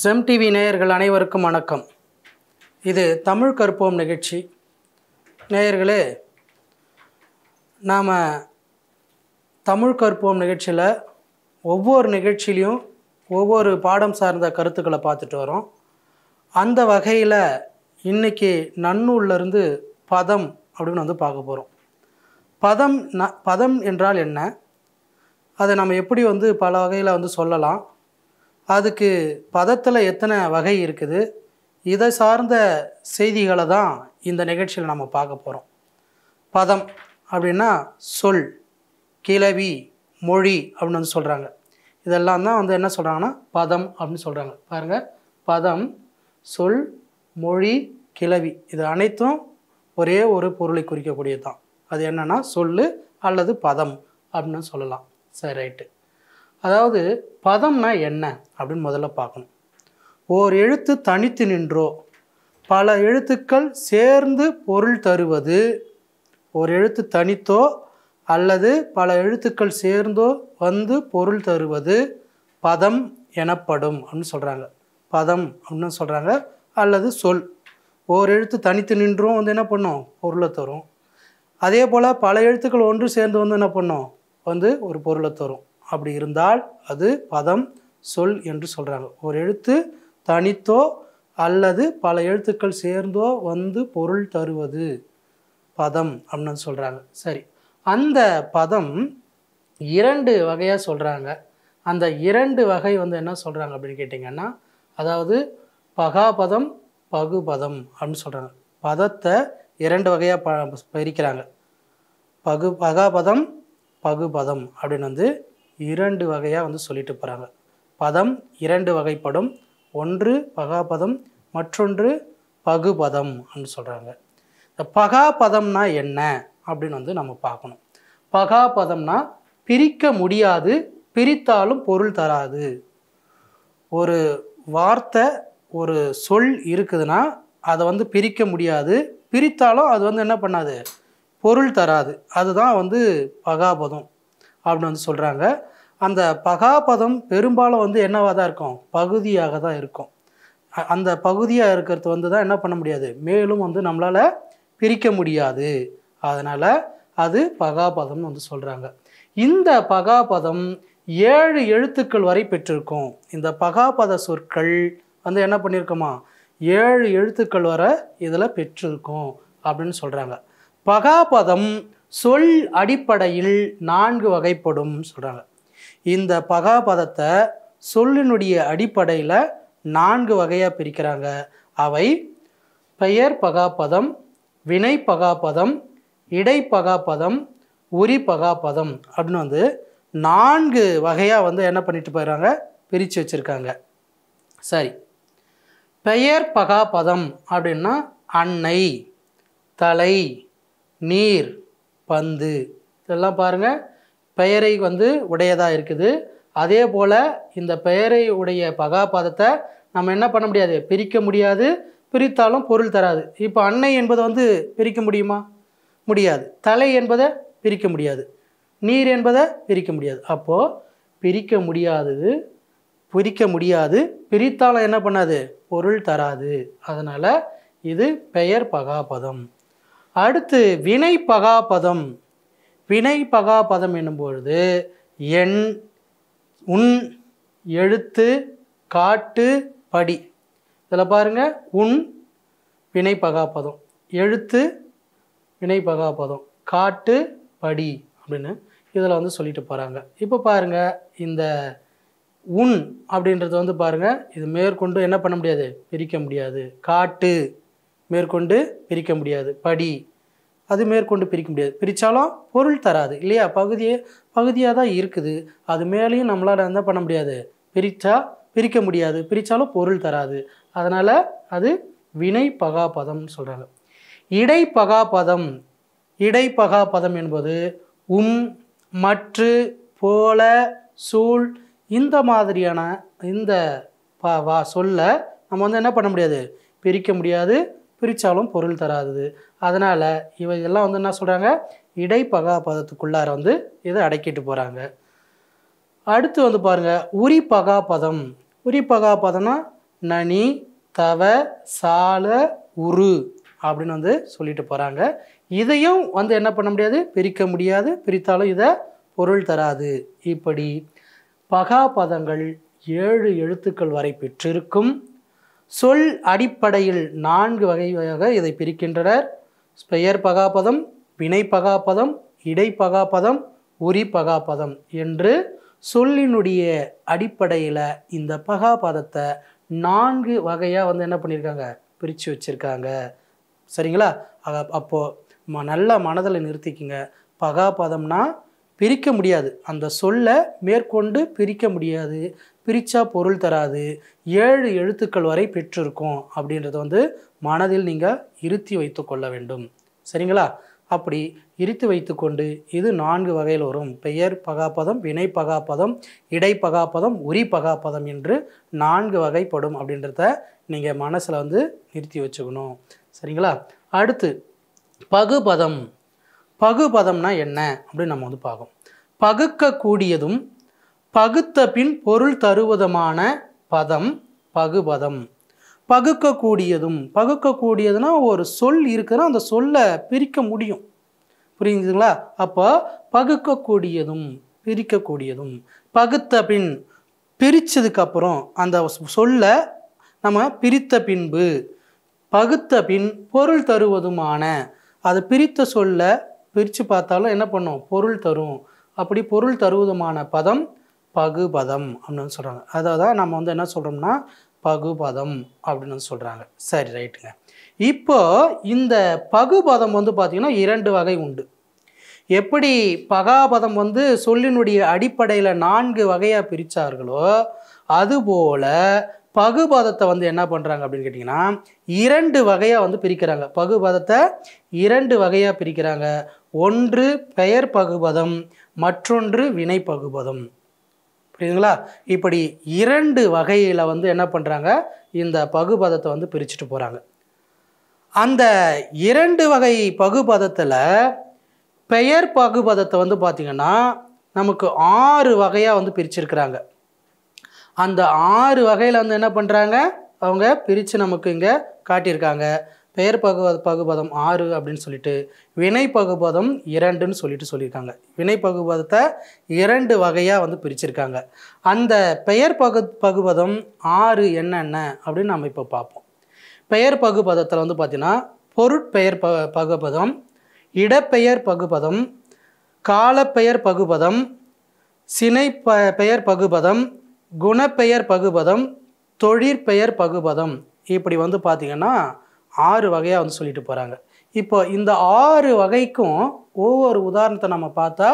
செம் TV நேயர்கள் அனைவருக்கும் வணக்கம் இது தமிழ் கற்போம் நிகழ்ச்சி நேயர்களே நாம் தமிழ் கற்போம் நிகழ்ச்சியில் ஒவ்வொரு நிகழ்ச்சியிலையும் ஒவ்வொரு பாடம் சார்ந்த கருத்துக்களை பார்த்துட்டு வரோம் அந்த வகையில் இன்றைக்கி நன்னூல்லேருந்து பதம் அப்படின்னு வந்து பார்க்க போகிறோம் பதம் ந பதம் என்றால் என்ன அதை நம்ம எப்படி வந்து பல வகையில் வந்து சொல்லலாம் அதுக்கு பதத்தில் எத்தனை வகை இருக்குது இதை சார்ந்த செய்திகளை தான் இந்த நிகழ்ச்சியில் நம்ம பார்க்க போகிறோம் பதம் அப்படின்னா சொல் கிளவி மொழி அப்படின்னு வந்து சொல்கிறாங்க இதெல்லாம் தான் வந்து என்ன சொல்கிறாங்கன்னா பதம் அப்படின்னு சொல்கிறாங்க பாருங்கள் பதம் சொல் மொழி கிளவி இது அனைத்தும் ஒரே ஒரு பொருளை குறிக்கக்கூடியது தான் அது என்னென்னா சொல் அல்லது பதம் அப்படின்னு சொல்லலாம் சரி ரைட்டு அதாவது பதம்னா என்ன அப்படின்னு முதல்ல பார்க்கணும் ஓர் எழுத்து தனித்து நின்றோ பல எழுத்துக்கள் சேர்ந்து பொருள் தருவது ஒரு எழுத்து தனித்தோ அல்லது பல எழுத்துக்கள் சேர்ந்தோ வந்து பொருள் தருவது பதம் எனப்படும் அப்படின்னு சொல்கிறாங்க பதம் அப்படின்னு சொல்கிறாங்க அல்லது சொல் ஓர் எழுத்து தனித்து நின்றும் வந்து என்ன பண்ணும் பொருளை தரும் அதே போல் பல எழுத்துக்கள் ஒன்று சேர்ந்து வந்து என்ன பண்ணும் வந்து ஒரு பொருளை தரும் அப்படி இருந்தால் அது பதம் சொல் என்று சொல்கிறாங்க ஒரு எழுத்து தனித்தோ அல்லது பல எழுத்துக்கள் சேர்ந்தோ வந்து பொருள் தருவது பதம் அப்படின்னு சொல்கிறாங்க சரி அந்த பதம் இரண்டு வகையாக சொல்கிறாங்க அந்த இரண்டு வகை வந்து என்ன சொல்கிறாங்க அப்படின்னு கேட்டிங்கன்னா அதாவது பகாபதம் பகுபதம் அப்படின்னு சொல்கிறாங்க பதத்தை இரண்டு வகையாக ப பிரிக்கிறாங்க பகு பகாபதம் பகுபதம் அப்படின்னு வந்து இரண்டு வகையாக வந்து சொல்லிட்டு போகிறாங்க பதம் இரண்டு வகைப்படும் ஒன்று பகாபதம் மற்றொன்று பகுபதம் அப்படின்னு சொல்கிறாங்க இந்த பகாபதம்னா என்ன அப்படின்னு வந்து நம்ம பார்க்கணும் பகாபதம்னா பிரிக்க முடியாது பிரித்தாலும் பொருள் தராது ஒரு வார்த்தை ஒரு சொல் இருக்குதுன்னா அதை வந்து பிரிக்க முடியாது பிரித்தாலும் அது வந்து என்ன பண்ணாது பொருள் தராது அதுதான் வந்து பகாபதம் அப்படின்னு வந்து சொல்கிறாங்க அந்த பகாபதம் பெரும்பாலும் வந்து என்னவாக தான் இருக்கும் பகுதியாக தான் இருக்கும் அந்த பகுதியாக இருக்கிறது வந்து தான் என்ன பண்ண முடியாது மேலும் வந்து நம்மளால் பிரிக்க முடியாது அதனால் அது பகாபதம்னு வந்து சொல்கிறாங்க இந்த பகாபதம் ஏழு எழுத்துக்கள் வரை பெற்றிருக்கும் இந்த பகாபத சொற்கள் வந்து என்ன பண்ணியிருக்கோமா ஏழு எழுத்துக்கள் வர இதில் பெற்றிருக்கும் அப்படின்னு சொல்கிறாங்க பகாபதம் சொல் அடிப்படையில் நான்கு வகைப்படும் சொல்கிறாங்க இந்த பகாபதத்தை சொல்லினுடைய அடிப்படையில் நான்கு வகையாக பிரிக்கிறாங்க அவை பெயர் பகாபதம் வினை பகாபதம் இடை உரி பகாபதம் அப்படின்னு வந்து நான்கு வகையாக வந்து என்ன பண்ணிட்டு போயிடுறாங்க பிரித்து வச்சுருக்காங்க சரி பெயர் பகாபதம் அப்படின்னா அன்னை தலை நீர் பந்து இதெல்லாம் பாருங்கள் பெயரை வந்து உடையதாக இருக்குது அதே போல் இந்த பெயரை உடைய பகாபாதத்தை நம்ம என்ன பண்ண முடியாது பிரிக்க முடியாது பிரித்தாலும் பொருள் தராது இப்போ அன்னை என்பதை வந்து பிரிக்க முடியுமா முடியாது தலை என்பதை பிரிக்க முடியாது நீர் என்பதை பிரிக்க முடியாது அப்போது பிரிக்க முடியாதது பிரிக்க முடியாது பிரித்தாலும் என்ன பண்ணாது பொருள் தராது அதனால் இது பெயர் பகாபதம் அடுத்து வினை பகாபதம் வினை பகாபதம் என்னும்பொழுது எண் உன் எழுத்து காட்டு படி இதில் பாருங்கள் உன் வினை பகாபதம் எழுத்து வினை பகாபதம் காட்டு படி அப்படின்னு இதில் வந்து சொல்லிட்டு போகிறாங்க இப்போ பாருங்கள் இந்த உன் அப்படின்றது வந்து பாருங்கள் இது மேற்கொண்டு என்ன பண்ண முடியாது பிரிக்க முடியாது காட்டு மேற்கொண்டு பிரிக்க முடியாது படி அது மேற்கொண்டு பிரிக்க முடியாது பிரித்தாலும் பொருள் தராது இல்லையா பகுதியே பகுதியாக தான் இருக்குது அது மேலேயும் நம்மளால் என்ன பண்ண முடியாது பிரித்தா பிரிக்க முடியாது பிரித்தாலும் பொருள் தராது அதனால் அது வினை பகாபதம் சொல்கிறாங்க இடைப்பகாபதம் இடைப்பகாபதம் என்பது உம் மற்று போல சூழ் இந்த மாதிரியான இந்த பா வா சொல்ல நம்ம வந்து என்ன பண்ண முடியாது பிரிக்க முடியாது பிரித்தாலும் பொருள் தராது அதனால் இவ இதெல்லாம் வந்து என்ன சொல்கிறாங்க பதத்துக்குள்ளார வந்து இதை அடக்கிட்டு போகிறாங்க அடுத்து வந்து பாருங்கள் உரிப்பகாபதம் பதம்னா நனி தவ சால உரு அப்படின்னு வந்து சொல்லிட்டு போகிறாங்க இதையும் வந்து என்ன பண்ண முடியாது பிரிக்க முடியாது பிரித்தாலும் இதை பொருள் தராது இப்படி பகாபதங்கள் ஏழு எழுத்துக்கள் வரை பெற்றிருக்கும் சொல் அடிப்படையில் நான்கு வகையாக இதை பிரிக்கின்றனர் ஸ்பெயர் பகாபதம் வினை பகாபதம் இடைப்பகாபதம் உரி பகாபதம் என்று சொல்லினுடைய அடிப்படையில் இந்த பகாபதத்தை நான்கு வகையாக வந்து என்ன பண்ணியிருக்காங்க பிரித்து வச்சுருக்காங்க சரிங்களா அப்போது ம நல்லா மனதில் நிறுத்திக்கிங்க பகாபதம்னா பிரிக்க முடியாது அந்த சொல்லை மேற்கொண்டு பிரிக்க முடியாது பிரித்தா பொருள் தராது ஏழு எழுத்துக்கள் வரை பெற்றிருக்கும் அப்படின்றத வந்து மனதில் நீங்கள் இருத்தி வைத்து கொள்ள வேண்டும் சரிங்களா அப்படி இருத்தி வைத்துக்கொண்டு இது நான்கு வகையில் வரும் பெயர் பகாப்பதம் வினை பகாப்பதம் இடை பகாப்பதம் உரி பகாப்பதம் என்று நான்கு வகைப்படும் அப்படின்றத நீங்கள் மனசில் வந்து நிறுத்தி வச்சுக்கணும் சரிங்களா அடுத்து பகுபதம் பகுபதம்னா என்ன அப்படின்னு நம்ம வந்து பார்க்கணும் பகுக்கக்கூடியதும் பகுத்த பின் பொருள் தருவதுமான பதம் பகுபதம் பகுக்கக்கூடியதும் பகுக்கக்கூடியதுன்னா ஒரு சொல் இருக்குன்னா அந்த சொல்லை பிரிக்க முடியும் புரியுதுங்களா அப்போ பகுக்கக்கூடியதும் பிரிக்கக்கூடியதும் பகுத்த பின் பிரித்ததுக்கப்புறம் அந்த சொல்லை நம்ம பிரித்த பின்பு பகுத்த பின் பொருள் தருவதுமான அதை பிரித்த சொல்ல பிரித்து பார்த்தாலும் என்ன பண்ணும் பொருள் தரும் அப்படி பொருள் தருவதுமான பதம் பகுபதம் அப்படின்னு சொல்கிறாங்க அதாவது நம்ம வந்து என்ன சொல்கிறோம்னா பகுபதம் அப்படின்னு சொல்கிறாங்க சரி ரைட்டுங்க இப்போ இந்த பகுபதம் வந்து பார்த்திங்கன்னா இரண்டு வகை உண்டு எப்படி பகாபதம் வந்து சொல்லினுடைய அடிப்படையில் நான்கு வகையாக பிரித்தார்களோ அதுபோல் பகுபதத்தை வந்து என்ன பண்ணுறாங்க அப்படின்னு கேட்டிங்கன்னா இரண்டு வகையாக வந்து பிரிக்கிறாங்க பகுபதத்தை இரண்டு வகையாக பிரிக்கிறாங்க ஒன்று பெயர் பகுபதம் மற்றொன்று வினை பகுபதம் புரியுதுங்களா இப்படி இரண்டு வகையில் வந்து என்ன பண்ணுறாங்க இந்த பகுபதத்தை வந்து பிரிச்சுட்டு போகிறாங்க அந்த இரண்டு வகை பகுபதத்தில் பெயர் பகுபதத்தை வந்து பார்த்திங்கன்னா நமக்கு ஆறு வகையாக வந்து பிரிச்சிருக்கிறாங்க அந்த ஆறு வகையில் வந்து என்ன பண்ணுறாங்க அவங்க பிரித்து நமக்கு இங்கே காட்டியிருக்காங்க பெயர் பகு பகுபதம் ஆறு அப்படின்னு சொல்லிட்டு வினை பகுபதம் இரண்டுன்னு சொல்லிட்டு சொல்லியிருக்காங்க வினை பகுபதத்தை இரண்டு வகையாக வந்து பிரிச்சிருக்காங்க அந்த பெயர் பகு பகுபதம் ஆறு என்னென்ன அப்படின்னு நம்ம இப்போ பார்ப்போம் பெயர் பகுபதத்தில் வந்து பார்த்திங்கன்னா பொருட்பெயர் ப பகுபதம் இடப்பெயர் பகுபதம் காலப்பெயர் பகுபதம் சினை ப பெயர் பகுபதம் குணப்பெயர் பகுபதம் தொழிற்பெயர் பகுபதம் இப்படி வந்து பார்த்திங்கன்னா ஆறு வகையாக வந்து சொல்லிட்டு போகிறாங்க இப்போ இந்த ஆறு வகைக்கும் ஒவ்வொரு உதாரணத்தை நம்ம பார்த்தா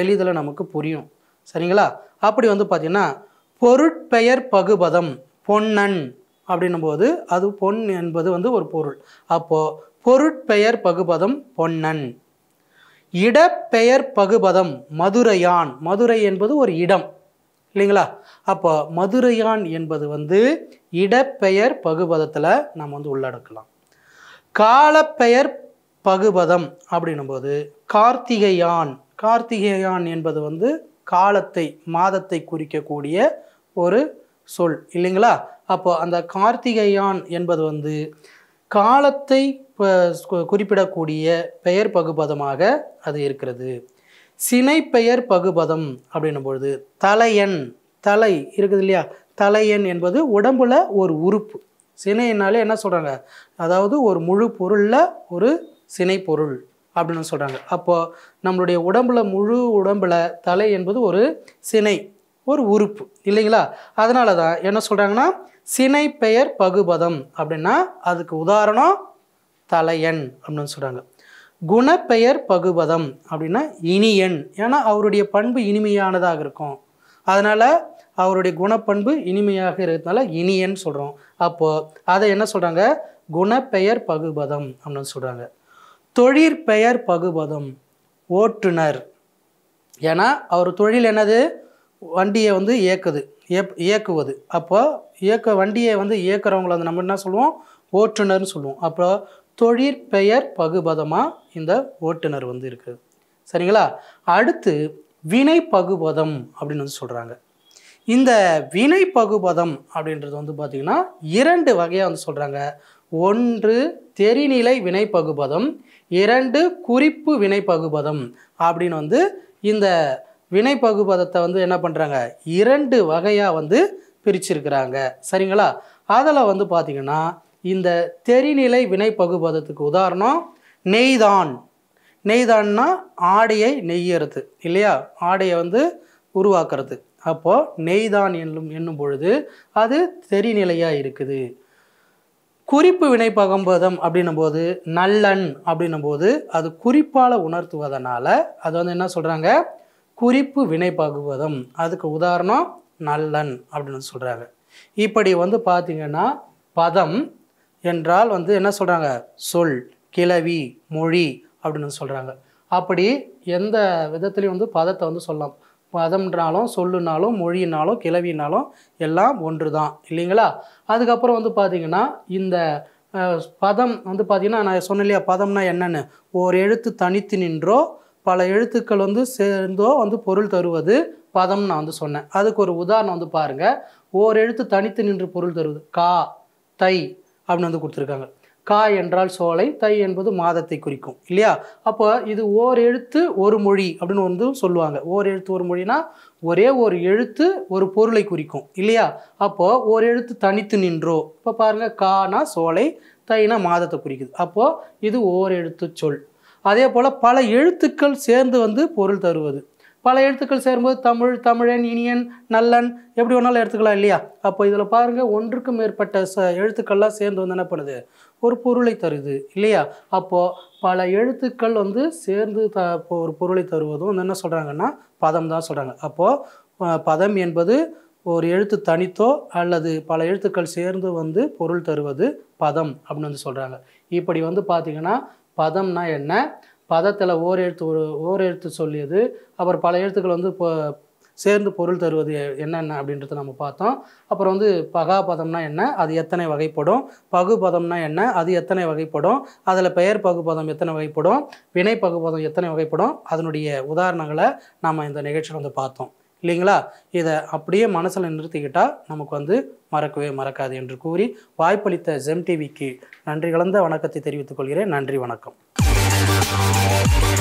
எளிதில் நமக்கு புரியும் சரிங்களா அப்படி வந்து பார்த்தீங்கன்னா பொருட்பெயர் பகுபதம் பொன்னன் அப்படின்னும் போது அது பொன் என்பது வந்து ஒரு பொருள் அப்போது பொருட்பெயர் பகுபதம் பொன்னன் இடப்பெயர் பகுபதம் மதுரையான் மதுரை என்பது ஒரு இடம் இல்லைங்களா அப்போ மதுரையான் என்பது வந்து இடப்பெயர் பகுபதத்தில் நம்ம வந்து உள்ளடக்கலாம் காலப்பெயர் பகுபதம் அப்படின்னும்போது கார்த்திகையான் கார்த்திகேயான் என்பது வந்து காலத்தை மாதத்தை குறிக்கக்கூடிய ஒரு சொல் இல்லைங்களா அப்போ அந்த கார்த்திகையான் என்பது வந்து காலத்தை குறிப்பிடக்கூடிய பெயர் பகுபதமாக அது இருக்கிறது சினை பெயர் பகுபதம் அப்படின்னும் பொழுது தலையன் தலை இருக்குது இல்லையா தலையன் என்பது உடம்புல ஒரு உறுப்பு சினைனாலே என்ன சொல்கிறாங்க அதாவது ஒரு முழு பொருளில் ஒரு சினை பொருள் அப்படின்னு சொல்கிறாங்க அப்போது நம்மளுடைய உடம்புல முழு உடம்பில் தலை என்பது ஒரு சினை ஒரு உறுப்பு இல்லைங்களா அதனால தான் என்ன சொல்கிறாங்கன்னா சினை பெயர் பகுபதம் அப்படின்னா அதுக்கு உதாரணம் தலையன் அப்படின்னு சொல்கிறாங்க குணப்பெயர் பகுபதம் அப்படின்னா இனியன் ஏன்னா அவருடைய பண்பு இனிமையானதாக இருக்கும் அதனால் அவருடைய குணப்பண்பு இனிமையாக இருக்கிறதுனால இனியன்னு சொல்கிறோம் அப்போது அதை என்ன சொல்கிறாங்க குணப்பெயர் பகுபதம் அப்படின்னு சொல்கிறாங்க தொழிற்பெயர் பகுபதம் ஓட்டுநர் ஏன்னா அவர் தொழில் என்னது வண்டியை வந்து இயக்குது இயக்குவது அப்போ இயக்க வண்டியை வந்து இயக்குறவங்களை வந்து நம்ம என்ன சொல்லுவோம் ஓட்டுநர்னு சொல்லுவோம் அப்போ தொழிற்பெயர் பகுபதமாக இந்த ஓட்டுநர் வந்து இருக்குது சரிங்களா அடுத்து வினை பகுபதம் அப்படின்னு வந்து சொல்கிறாங்க இந்த வினை பகுபதம் அப்படின்றது வந்து பார்த்திங்கன்னா இரண்டு வகையாக வந்து சொல்கிறாங்க ஒன்று தெரிநிலை வினை பகுபதம் இரண்டு குறிப்பு வினை பகுபதம் அப்படின்னு வந்து இந்த வினை பகுபதத்தை வந்து என்ன பண்ணுறாங்க இரண்டு வகையாக வந்து பிரிச்சிருக்கிறாங்க சரிங்களா அதில் வந்து பார்த்திங்கன்னா இந்த தெரிநிலை வினை பகுபதத்துக்கு உதாரணம் நெய்தான் நெய்தான்னா ஆடையை நெய்யறது இல்லையா ஆடையை வந்து உருவாக்குறது அப்போது நெய்தான் என்னும் என்னும் பொழுது அது தெரிநிலையாக இருக்குது குறிப்பு வினை பகம்பதம் அப்படின்னும் போது நல்லன் அப்படின்னும் போது அது குறிப்பால் உணர்த்துவதனால அது வந்து என்ன சொல்கிறாங்க குறிப்பு வினை பகுவதம் அதுக்கு உதாரணம் நல்லன் அப்படின்னு சொல்கிறாங்க இப்படி வந்து பார்த்திங்கன்னா பதம் என்றால் வந்து என்ன சொல்கிறாங்க சொல் கிளவி மொழி அப்படின்னு சொல்கிறாங்க அப்படி எந்த விதத்துலேயும் வந்து பதத்தை வந்து சொல்லலாம் மதம்னாலும் சொல்லுனாலும் மொழினாலும் கிளவினாலும் எல்லாம் ஒன்று தான் இல்லைங்களா அதுக்கப்புறம் வந்து பார்த்திங்கன்னா இந்த பதம் வந்து பார்த்திங்கன்னா நான் சொன்னேன் இல்லையா பதம்னா என்னென்னு ஒரு எழுத்து தனித்து நின்றோ பல எழுத்துக்கள் வந்து சேர்ந்தோ வந்து பொருள் தருவது பதம் நான் வந்து சொன்னேன் அதுக்கு ஒரு உதாரணம் வந்து பாருங்கள் ஓர் எழுத்து தனித்து நின்று பொருள் தருவது கா தை அப்படின்னு வந்து கொடுத்துருக்காங்க கா என்றால் சோலை தை என்பது மாதத்தை குறிக்கும் இல்லையா அப்போ இது ஓர் எழுத்து ஒரு மொழி அப்படின்னு வந்து சொல்லுவாங்க ஓர் எழுத்து ஒரு மொழினா ஒரே ஒரு எழுத்து ஒரு பொருளை குறிக்கும் இல்லையா அப்போது ஒரு எழுத்து தனித்து நின்றோ இப்போ பாருங்கள் கானா சோலை தைனா மாதத்தை குறிக்குது அப்போது இது ஓர் எழுத்து சொல் அதே போல் பல எழுத்துக்கள் சேர்ந்து வந்து பொருள் தருவது பல எழுத்துக்கள் சேரும்போது தமிழ் தமிழன் இனியன் நல்லன் எப்படி வேணாலும் எடுத்துக்கலாம் இல்லையா அப்போ இதில் பாருங்கள் ஒன்றுக்கும் மேற்பட்ட ச எழுத்துக்கள்லாம் சேர்ந்து வந்து என்ன பண்ணுது ஒரு பொருளை தருது இல்லையா அப்போது பல எழுத்துக்கள் வந்து சேர்ந்து த ஒரு பொருளை தருவதும் வந்து என்ன சொல்கிறாங்கன்னா பதம் தான் சொல்கிறாங்க அப்போது பதம் என்பது ஒரு எழுத்து தனித்தோ அல்லது பல எழுத்துக்கள் சேர்ந்து வந்து பொருள் தருவது பதம் அப்படின்னு வந்து சொல்கிறாங்க இப்படி வந்து பார்த்திங்கன்னா பதம்னா என்ன பதத்தில் ஓர் எழுத்து ஒரு ஓர் எழுத்து சொல்லியது அப்புறம் பல எழுத்துக்கள் வந்து இப்போ சேர்ந்து பொருள் தருவது என்னென்ன அப்படின்றத நம்ம பார்த்தோம் அப்புறம் வந்து பகாபதம்னா என்ன அது எத்தனை வகைப்படும் பகுபதம்னா என்ன அது எத்தனை வகைப்படும் அதில் பெயர் பகுபதம் எத்தனை வகைப்படும் வினை பகுபதம் எத்தனை வகைப்படும் அதனுடைய உதாரணங்களை நம்ம இந்த நிகழ்ச்சியில் வந்து பார்த்தோம் இல்லைங்களா இதை அப்படியே மனசில் நிறுத்திக்கிட்டால் நமக்கு வந்து மறக்கவே மறக்காது என்று கூறி வாய்ப்பளித்த ஜெம் டிவிக்கு நன்றி கலந்த வணக்கத்தை தெரிவித்துக் கொள்கிறேன் நன்றி வணக்கம் Thank you.